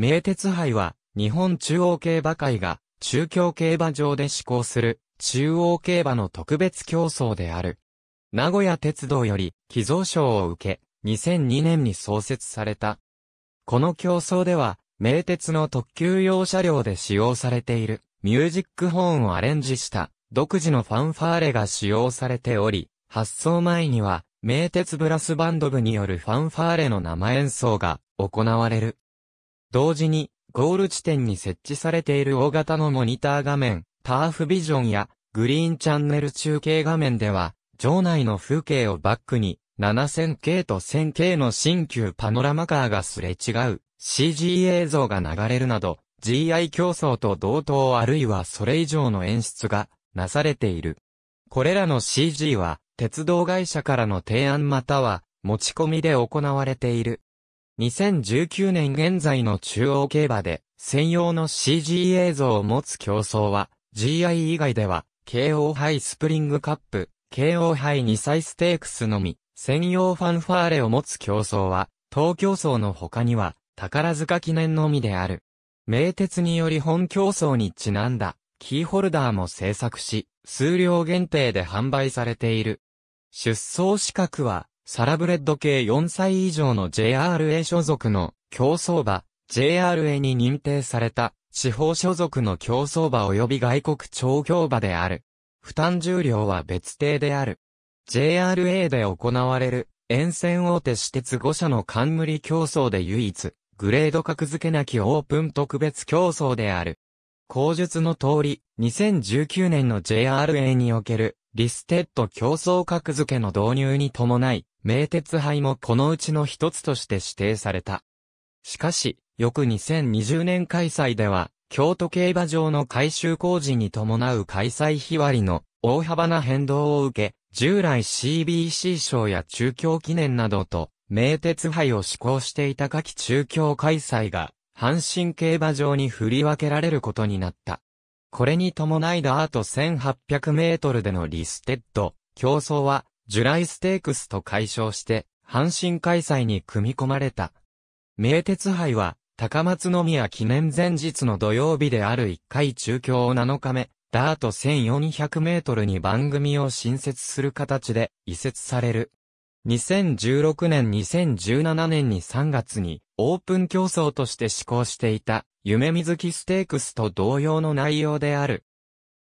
名鉄杯は、日本中央競馬会が、中京競馬場で施行する、中央競馬の特別競争である。名古屋鉄道より、寄贈賞を受け、2002年に創設された。この競争では、名鉄の特急用車両で使用されている、ミュージックホーンをアレンジした、独自のファンファーレが使用されており、発送前には、名鉄ブラスバンド部によるファンファーレの生演奏が行われる。同時に、ゴール地点に設置されている大型のモニター画面、ターフビジョンや、グリーンチャンネル中継画面では、場内の風景をバックに、7000系と1000系の新旧パノラマカーがすれ違う、CG 映像が流れるなど、GI 競争と同等あるいはそれ以上の演出がなされている。これらの CG は鉄道会社からの提案または持ち込みで行われている。2019年現在の中央競馬で、専用の CG 映像を持つ競争は、GI 以外では、KO 杯スプリングカップ、KO 杯2歳ステークスのみ、専用ファンファーレを持つ競争は、東競争の他には、宝塚記念のみである。名鉄により本競争にちなんだ、キーホルダーも制作し、数量限定で販売されている。出走資格は、サラブレッド系4歳以上の JRA 所属の競争馬、JRA に認定された、地方所属の競争馬及び外国調教馬である。負担重量は別定である。JRA で行われる、沿線大手私鉄5社の冠競争で唯一、グレード格付けなきオープン特別競争である。口述の通り、2019年の JRA におけるリステッド競争格付けの導入に伴い、名鉄杯もこのうちの一つとして指定された。しかし、翌2020年開催では、京都競馬場の改修工事に伴う開催日割りの大幅な変動を受け、従来 CBC 賞や中京記念などと、名鉄杯を施行していた夏季中京開催が、阪神競馬場に振り分けられることになった。これに伴いダート1800メートルでのリステッド、競争は、ジュライステークスと解消して、阪神開催に組み込まれた。名鉄杯は、高松宮記念前日の土曜日である1回中京を7日目、ダート1400メートルに番組を新設する形で移設される。2016年2017年に3月にオープン競争として施行していた夢水木ステークスと同様の内容である。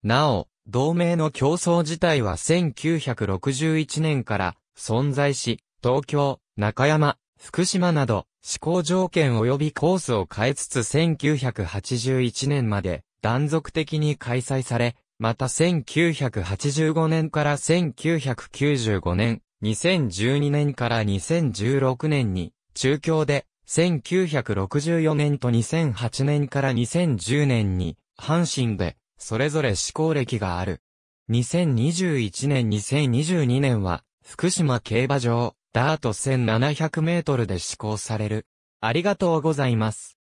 なお、同盟の競争自体は1961年から存在し、東京、中山、福島など、試行条件及びコースを変えつつ1981年まで断続的に開催され、また1985年から1995年、2012年から2016年に中京で1964年と2008年から2010年に、阪神で、それぞれ施行歴がある。2021年2022年は、福島競馬場、ダート1700メートルで施行される。ありがとうございます。